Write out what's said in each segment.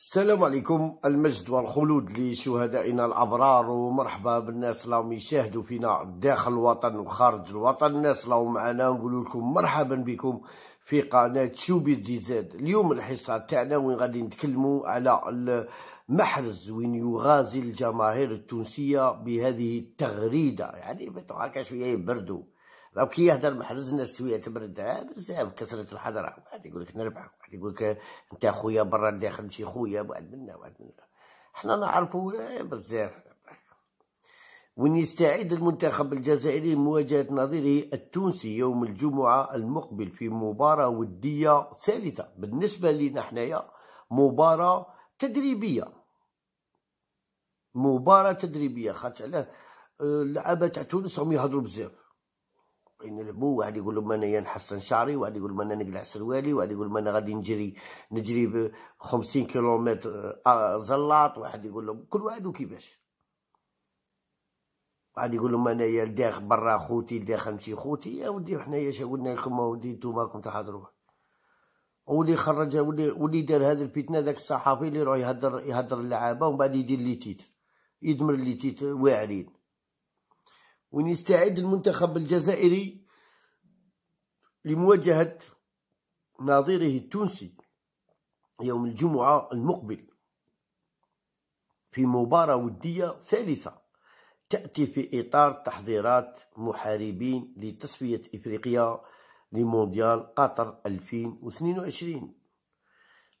السلام عليكم المجد والخلود لشهدائنا الابرار ومرحبا بالناس اللي راهم يشاهدوا فينا داخل الوطن وخارج الوطن الناس اللي راهم معنا نقول لكم مرحبا بكم في قناه شوبي زاد اليوم الحصه تاعنا وين غادي نتكلموا على محرز وين يغازي الجماهير التونسيه بهذه التغريده يعني هكا شويه يبردوا راه كي يهضر محرز الناس شويه تبرد بزاف كثره الحضره واحد يقول لك نربحك واحد يقول لك انت خويا برا الداخل ماشي خويا واحد منا واحد منا حنا نعرفوا بزاف وين يستعيد المنتخب الجزائري مواجهه نظيره التونسي يوم الجمعه المقبل في مباراه وديه ثالثه بالنسبه لنا حنايا مباراه تدريبيه مباراه تدريبيه خاطر علاه آه، اللعابه تاع تونس هم يهضروا بزاف بين العبو واحد يقول لهم انايا نحسن شعري واحد يقول لهم انا نقلع سروالي واحد يقول لهم انا غادي نجري نجري ب 50 كيلومتر آه، زلاط واحد يقول لهم كل واحد وكيفاش واحد يقول لهم انايا لداخل برا خوتي لداخل نمشي خوتي يا ودي حنايا اش قلنا لكم ودي نتوما راكم تحضروا ولي خرج ولي ولي دار هذا الفتنه ذاك الصحفي اللي يروح يهدر يهدر اللعابه ومن بعد يدير لي تيت يدمر لي تيت واعرين يستعد المنتخب الجزائري لمواجهة ناظره التونسي يوم الجمعة المقبل في مباراة ودية ثالثة تأتي في إطار تحضيرات محاربين لتصفية إفريقيا لمونديال قطر 2022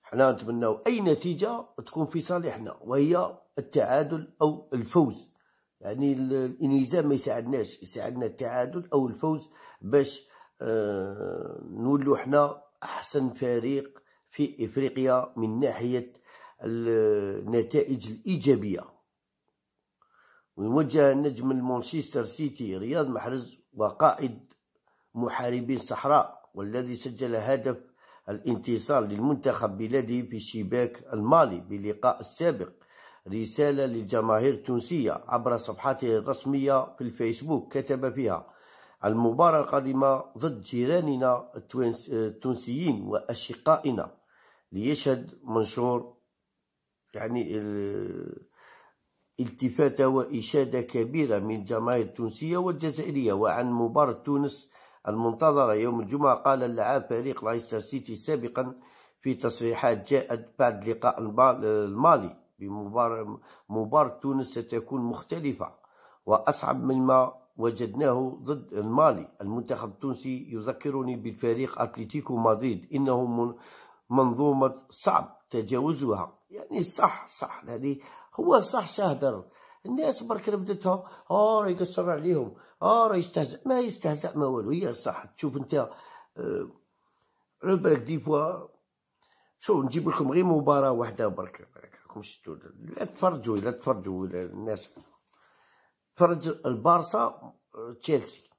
حنا نتمناو أي نتيجة تكون في صالحنا وهي التعادل أو الفوز يعني الانهزام ما يساعدناش يساعدنا التعادل او الفوز باش آه نولوا حنا احسن فريق في افريقيا من ناحيه النتائج الايجابيه ويوجه نجم المانشستر سيتي رياض محرز وقائد محاربي الصحراء والذي سجل هدف الانتصار للمنتخب بلاده في شباك المالي بلقاء السابق رسالة للجماهير التونسية عبر صفحته الرسمية في الفيسبوك كتب فيها المباراة القادمة ضد جيراننا التونسيين وأشقائنا ليشهد منشور يعني آه، التفاتة وإشادة كبيرة من الجماهير التونسية والجزائرية وعن مباراة تونس المنتظرة يوم الجمعة قال اللعاب فريق لايستر سيتي سابقا في تصريحات جاءت بعد لقاء المالي بمباراة تونس ستكون مختلفة وأصعب مما وجدناه ضد المالي المنتخب التونسي يذكرني بالفريق أتلتيكو مدريد إنه من منظومة صعب تجاوزها يعني صح صح هذه يعني هو صح شاهدر الناس برك بدتها اه راه يقصر عليهم اه راه يستهزأ ما يستهزأ ما والو هي صح تشوف انت بالك دي فوا شوف نجيب لكم غير مباراة واحدة برك حقكم شتو لا تفرجوا لا تفرجوا الناس تفرج البارسا تشيلسي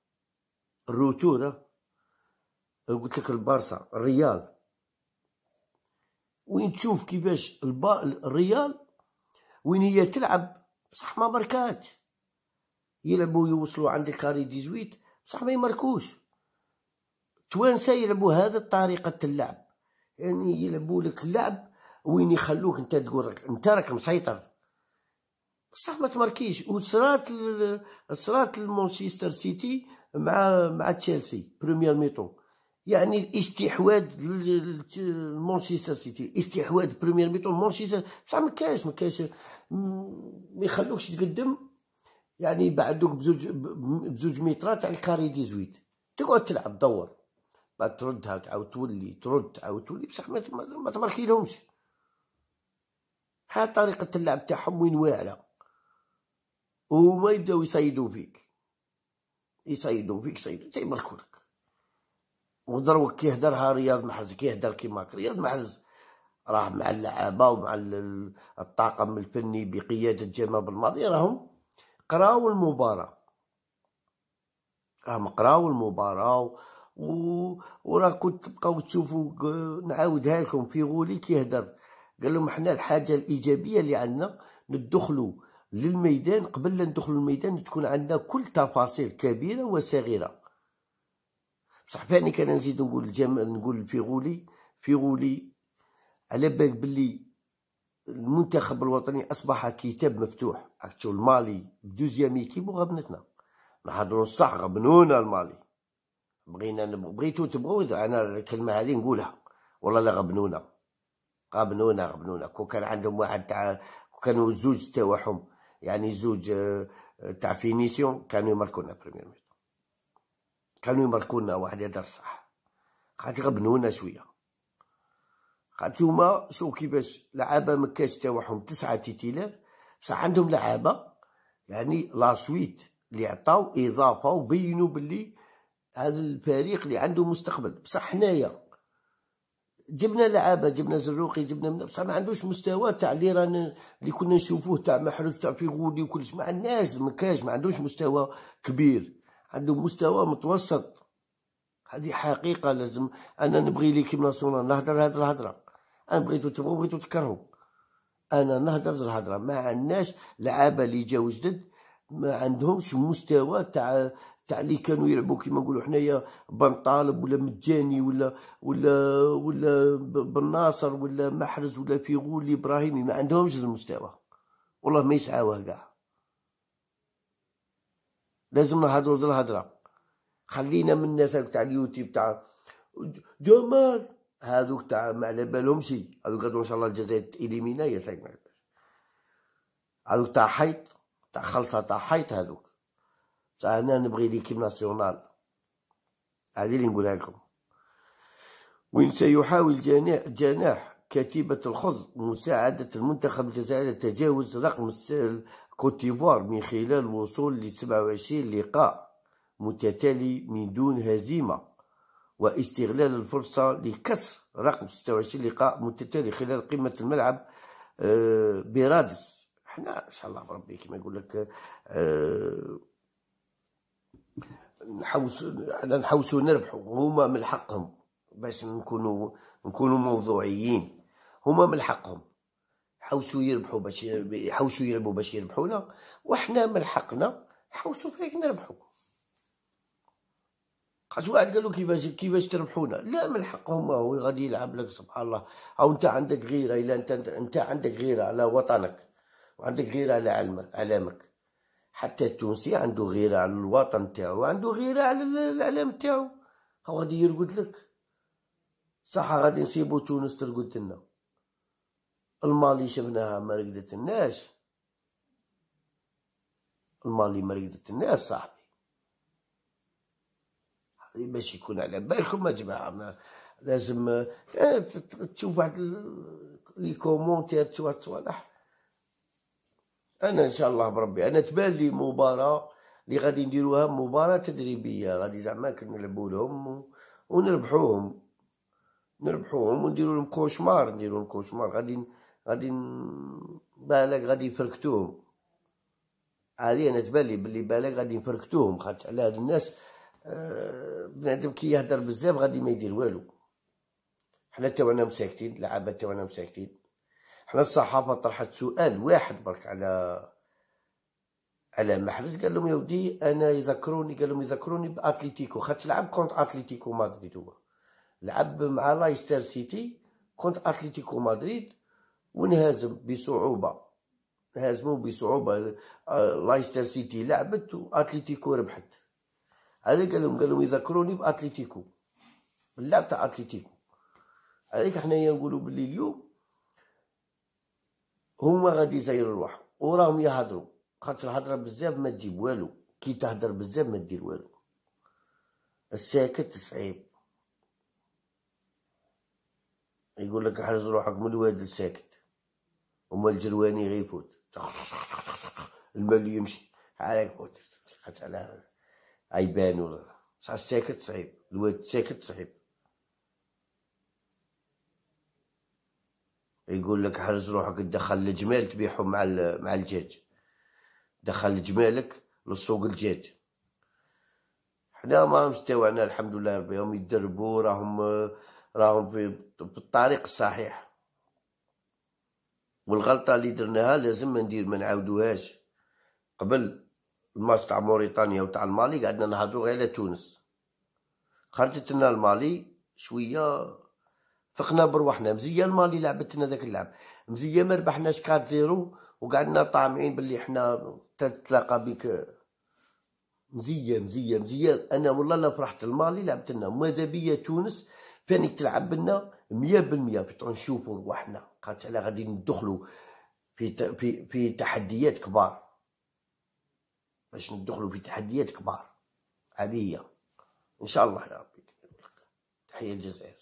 الروتورة قلت لك البارسا الريال وين تشوف كيفاش الريال وين هي تلعب بصح ما ماركات يلعبوا يوصلوا عند الكاري 18 بصح ما يماركوش توانسه يلعبوا هذه الطريقه اللعب يعني يلعبوا لك اللعب وين يخلوك انت تقول راك انت راك مسيطر بصح ما تماركيش وصرات صرات المانشستر سيتي مع مع تشيلسي بريمير ميتو يعني الاستحواذ المانشستر سيتي استحواذ بريمير ميتو مانشستر بصح ما كاش ما كاش ما يخلوكش تقدم يعني بعدوك بزوج بزوج مترات على الكاري 18 تقعد تلعب دور بعد تردها تعاود تولي ترد تعاود تولي بصح ما تماركي لهمش ها طريقة اللعب تاعهم وين واعرة وهما يبداو يصيدوا فيك يصيدوا فيك صيدوا تيملكولك كيهدر كيهدرها رياض محرز كيهدر كيما رياض محرز راه مع اللعابه ومع الطاقم الفني بقياده جيما الماضي راهم قراو المباراه راهم قراو المباراه و... وراه كنت تبقاو تشوفوا نعاودها لكم في غولي كيهدر قال لهم احنا الحاجه الايجابيه اللي عندنا ندخلوا للميدان قبل لا ندخلوا الميدان تكون عندنا كل تفاصيل كبيره وصغيره بصح فاني كان نزيد نقول الجم... نقول الفيغولي فيغولي على بالك باللي المنتخب الوطني اصبح كتاب مفتوح اكتو المالي دوزيام ايكيب وغبنتنا نحضروا الصح غبنونا المالي بغينا بغيتو تبغوا انا الكلمه هذه نقولها والله لا غبنونا غبنونا غبنونا كون كان عندهم واحد تاع كانوا زوج تاوعهم يعني زوج آه، تاع فينيسيون كانوا يمركونا بريمير ميتون كانوا يمركونا واحد يهدر صح خاطر غبنونا شويه خاطر هما شو كيفاش لعابه مكاش تاوعهم تسعه تيتيلات بصح عندهم لعابه يعني لا سويت اللي عطاو اضافه وبينوا باللي هذا الفريق اللي عنده مستقبل بصح حنايا جبنا لعابه جبنا زروقي جبنا من... بصح ما عندوش مستوى تاع اللي رانا اللي كنا نشوفوه تاع محرز تاع فيغولي وكلش ما عندناش ما كاش ما عندوش مستوى كبير عنده مستوى متوسط هذه حقيقه لازم انا نبغي ليكيب ناسيونال نهضر هاد الهضره انا بغيتو تبغوا بغيتو تكرهوا انا نهضر الهضره ما عندناش لعابه اللي جاو جدد ما عندهمش مستوى تاع تاع اللي كانوا يلعبوا كيما نقولوا حنايا بن طالب ولا مجاني ولا ولا ولا بن ناصر ولا محرز ولا فيغول ابراهيمي ما عندهمش المستوى والله ما يسعاوه كاع لازم نهضروا الهضره خلينا من الناس تاع اليوتيوب تاع جمال هذوك تاع ما على بالهمش هذوك ان شاء الله الجزائر تإليمينا يا سيدنا هذوك تاع حيط تاع خلصه تاع حيط هذوك بصح انا نبغي ليكيب ناسيونال هذه اللي نقولها لكم وين سيحاول جناح جناح كتيبة الخز مساعدة المنتخب الجزائري لتجاوز رقم السهل كوتيفوار من خلال الوصول ل 27 لقاء متتالي من دون هزيمة واستغلال الفرصة لكسر رقم 26 لقاء متتالي خلال قمة الملعب آه، برادس حنا ان شاء الله بربي كما يقول لك آه، نحوسوا نحوسوا نربحوا هما من حقهم باش نكونوا نكونوا موضوعيين هما من حقهم حوسوا يربحوا باش يحوسوا يلعبوا باش يربحونا وحنا من حقنا حوسوا فيك نربحوا خاص واحد قالوا كيفاش كيفاش تربحونا لا من حقهم هو غادي يلعب لك سبحان الله او انت عندك غيره الا انت انت عندك غيره على وطنك وعندك غيره على علمك علامك حتى التونسي عنده غيرة على الوطن تاعو عنده غيرة على الإعلام تاعو هو غادي يرقد لك صح غادي نصيبو تونس ترقد لنا المالي شفناها ما رقدت الناس المالي ما رقدت الناس صاحبي باش يكون على بالكم يا جماعة ما لازم تشوف واحد لي كومونتير تشوف الصوالح انا ان شاء الله بربي انا تبان لي مباراه اللي غادي نديروها مباراه تدريبيه غادي زعما كنلعبوا لهم ونربحوهم نربحوهم ونديروا لهم كوشمار نديروا لهم كوشمار غادي غادي بالك غادي يفركتوهم عادي انا تبان لي بلي بالك غادي يفركتوهم خاطر على هاد الناس آه، بنادم كيهضر بزاف غادي ما يدير والو حنا تاوعنا مساكتين لعابه تاوعنا مساكتين حنا الصحافه طرحت سؤال واحد برك على على محرز قال لهم يا ودي انا يذكروني قال لهم يذكروني باتليتيكو خاطش لعب كونت اتليتيكو مدريد هو لعب مع لايستر سيتي كونت اتليتيكو مدريد ونهزم بصعوبه هزموا بصعوبه آه، لايستر سيتي لعبت واتليتيكو ربحت هذا قال لهم قال لهم يذكروني باتليتيكو باللعب تاع اتليتيكو هذيك حنايا نقولوا باللي اليوم هما غادي يزيروا رواحهم وراهم يهضروا خاطر الهضره بزاف ما تجيب والو كي تهضر بزاف ما دير والو الساكت صعيب يقول لك حرز روحك من الواد الساكت وما الجرواني غيفوت المال يمشي عليك فوت خاطر على عيبان ولا صح الساكت صعيب الواد الساكت صعيب يقول لك حرز روحك تدخل الجمال تبيعهم مع مع الجيت دخل جمالك للسوق الجيت حنا ما مستوعنا تاوعنا الحمد لله ربي راهم يدربوا راهم راهم في الطريق الصحيح والغلطه اللي درناها لازم ما ندير ما نعاودوهاش قبل الماتش تاع موريتانيا وتاع المالي قعدنا نهضروا غير على تونس خرجت لنا المالي شويه فقنا بروحنا مزيه المالي لعبت لنا ذاك اللعب مزيه ما ربحناش كارت زيرو وقعدنا طامعين باللي احنا تتلاقى بك مزيه مزيه مزيه انا والله لا فرحت المالي لعبت لنا ماذا بيا تونس فانك تلعب لنا 100% باش نشوفوا روحنا قالت على غادي ندخلوا في في في تحديات كبار باش ندخلوا في تحديات كبار هذه هي ان شاء الله يا ربي تحيه الجزائر